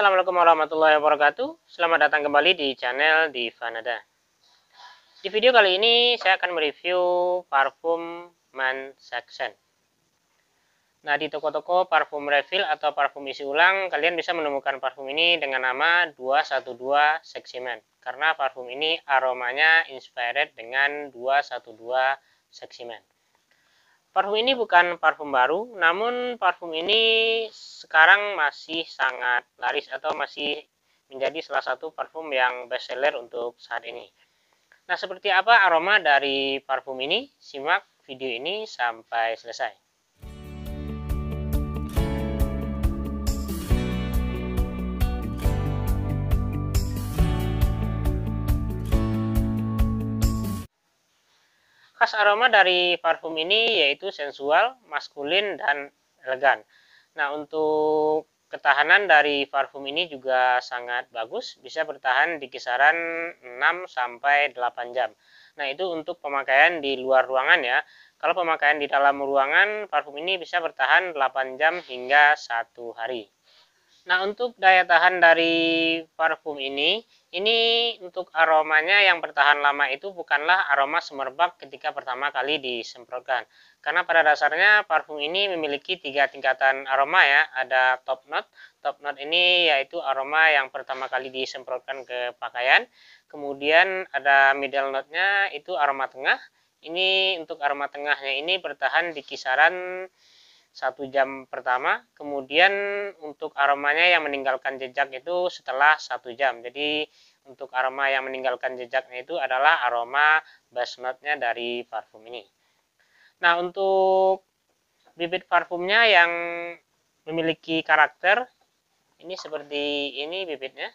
Assalamualaikum warahmatullahi wabarakatuh. Selamat datang kembali di channel Divanada. Di video kali ini saya akan mereview parfum Man Saxon. Nah, di toko-toko parfum refill atau parfum isi ulang, kalian bisa menemukan parfum ini dengan nama 212 Sexy Man. Karena parfum ini aromanya inspired dengan 212 Sexy Man. Parfum ini bukan parfum baru, namun parfum ini sekarang masih sangat laris atau masih menjadi salah satu parfum yang best seller untuk saat ini. Nah, seperti apa aroma dari parfum ini? Simak video ini sampai selesai. khas aroma dari parfum ini yaitu sensual, maskulin, dan elegan. Nah, untuk ketahanan dari parfum ini juga sangat bagus, bisa bertahan di kisaran 6 sampai 8 jam. Nah, itu untuk pemakaian di luar ruangan ya. Kalau pemakaian di dalam ruangan, parfum ini bisa bertahan 8 jam hingga 1 hari. Nah, untuk daya tahan dari parfum ini, ini untuk aromanya yang bertahan lama itu bukanlah aroma semerbak ketika pertama kali disemprotkan. Karena pada dasarnya parfum ini memiliki tiga tingkatan aroma ya. Ada top note. Top note ini yaitu aroma yang pertama kali disemprotkan ke pakaian. Kemudian ada middle note-nya itu aroma tengah. Ini untuk aroma tengahnya ini bertahan di kisaran satu jam pertama kemudian untuk aromanya yang meninggalkan jejak itu setelah satu jam jadi untuk aroma yang meninggalkan jejaknya itu adalah aroma note-nya dari parfum ini nah untuk bibit parfumnya yang memiliki karakter ini seperti ini bibitnya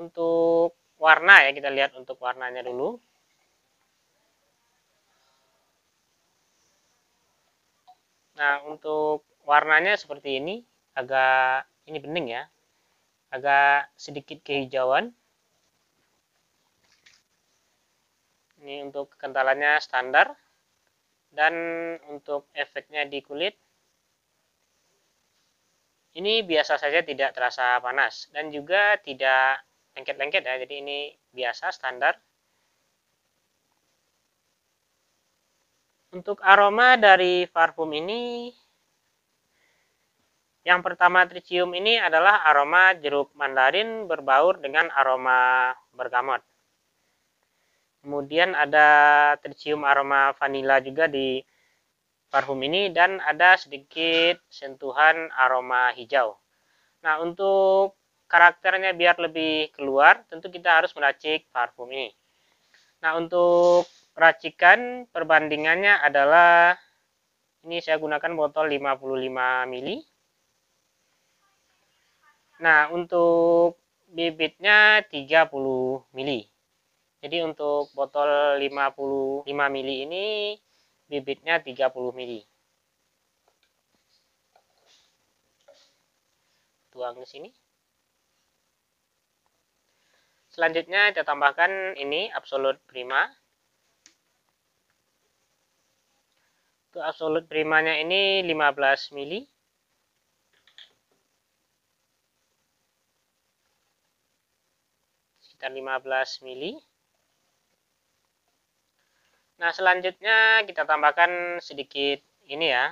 untuk warna ya kita lihat untuk warnanya dulu Nah, untuk warnanya seperti ini, agak ini bening ya. Agak sedikit kehijauan. Ini untuk kekentalannya standar. Dan untuk efeknya di kulit, ini biasa saja tidak terasa panas dan juga tidak lengket-lengket ya. Jadi ini biasa standar Untuk aroma dari parfum ini, yang pertama tricium ini adalah aroma jeruk mandarin berbaur dengan aroma bergamot. Kemudian ada tricium aroma vanila juga di parfum ini dan ada sedikit sentuhan aroma hijau. Nah, untuk karakternya biar lebih keluar, tentu kita harus meracik parfum ini. Nah, untuk racikan perbandingannya adalah ini saya gunakan botol 55 mili. Nah, untuk bibitnya 30 mili. Jadi untuk botol 55 mili ini bibitnya 30 mili. Tuang ke sini. Selanjutnya kita tambahkan ini absolut prima ke absolut primanya ini 15 mili sekitar 15 mili nah selanjutnya kita tambahkan sedikit ini ya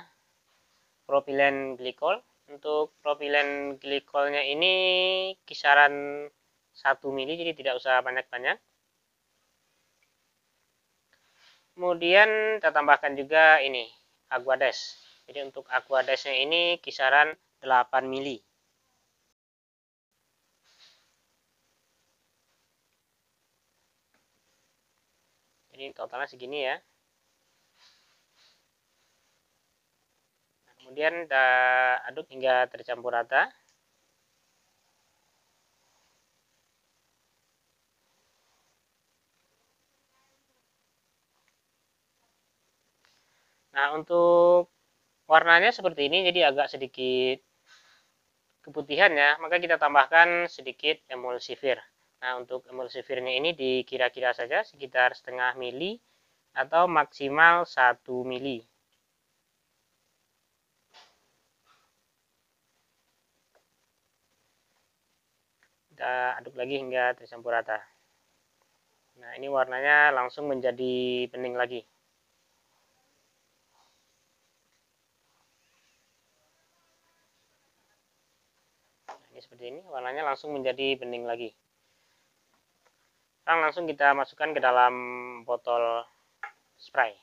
propilen glikol untuk propilen glikolnya ini kisaran 1 mili jadi tidak usah banyak-banyak Kemudian kita tambahkan juga ini Aquades. Jadi untuk Aquadesnya ini kisaran 8 mili. Jadi totalnya segini ya. kemudian kita aduk hingga tercampur rata. untuk warnanya seperti ini, jadi agak sedikit keputihan ya, maka kita tambahkan sedikit emulsifier. Nah, untuk emulsifiernya ini dikira-kira saja sekitar setengah mili atau maksimal satu mili. Kita aduk lagi hingga tercampur rata. Nah, ini warnanya langsung menjadi bening lagi. Ini ya, seperti ini warnanya langsung menjadi bening lagi sekarang langsung kita masukkan ke dalam botol spray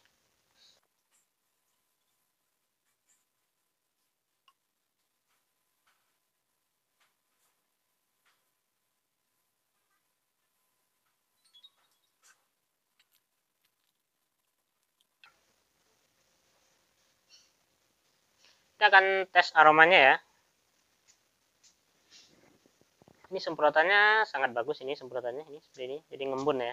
kita akan tes aromanya ya ini semprotannya sangat bagus ini semprotannya ini seperti ini jadi ngembun ya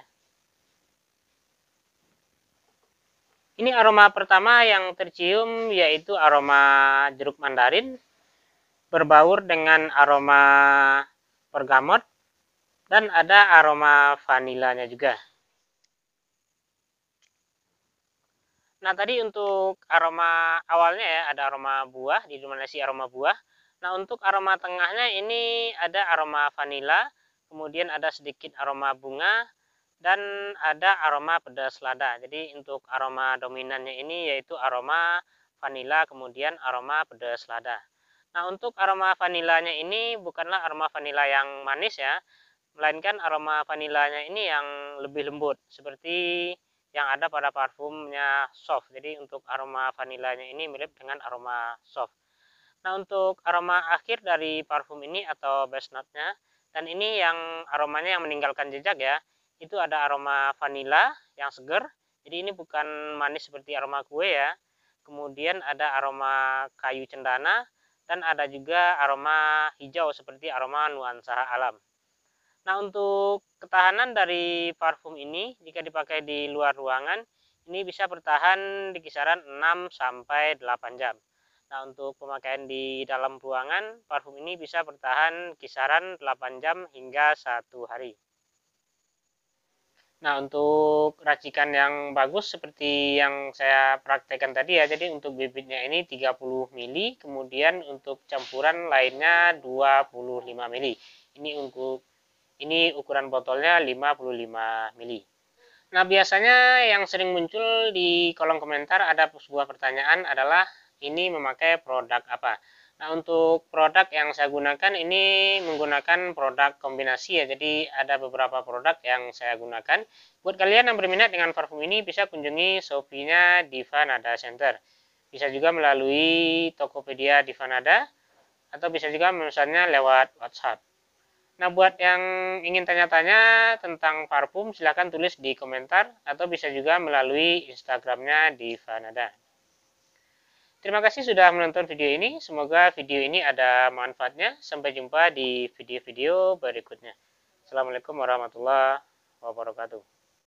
ini aroma pertama yang tercium yaitu aroma jeruk mandarin berbaur dengan aroma bergamot dan ada aroma vanilanya juga nah tadi untuk aroma awalnya ya ada aroma buah di aroma buah Nah, untuk aroma tengahnya ini ada aroma vanila, kemudian ada sedikit aroma bunga, dan ada aroma pedas lada. Jadi, untuk aroma dominannya ini yaitu aroma vanila, kemudian aroma pedas lada. Nah, untuk aroma vanilanya ini bukanlah aroma vanila yang manis ya, melainkan aroma vanilanya ini yang lebih lembut, seperti yang ada pada parfumnya soft. Jadi untuk aroma vanilanya ini mirip dengan aroma soft. Nah untuk aroma akhir dari parfum ini atau base note-nya, dan ini yang aromanya yang meninggalkan jejak ya, itu ada aroma vanila yang seger, jadi ini bukan manis seperti aroma kue ya, kemudian ada aroma kayu cendana, dan ada juga aroma hijau seperti aroma nuansa alam. Nah untuk ketahanan dari parfum ini jika dipakai di luar ruangan ini bisa bertahan di kisaran 6 sampai 8 jam. Nah, untuk pemakaian di dalam ruangan, parfum ini bisa bertahan kisaran 8 jam hingga 1 hari. Nah, untuk racikan yang bagus seperti yang saya praktekkan tadi ya, jadi untuk bibitnya ini 30 mili, kemudian untuk campuran lainnya 25 mili. Ini untuk ini ukuran botolnya 55 mili. Nah, biasanya yang sering muncul di kolom komentar ada sebuah pertanyaan adalah ini memakai produk apa. Nah, untuk produk yang saya gunakan ini menggunakan produk kombinasi ya. Jadi ada beberapa produk yang saya gunakan. Buat kalian yang berminat dengan parfum ini bisa kunjungi Shopee-nya Nada Center. Bisa juga melalui Tokopedia Nada, atau bisa juga misalnya lewat WhatsApp. Nah, buat yang ingin tanya-tanya tentang parfum, silahkan tulis di komentar atau bisa juga melalui Instagramnya Nada. Terima kasih sudah menonton video ini. Semoga video ini ada manfaatnya. Sampai jumpa di video-video berikutnya. Assalamualaikum warahmatullahi wabarakatuh.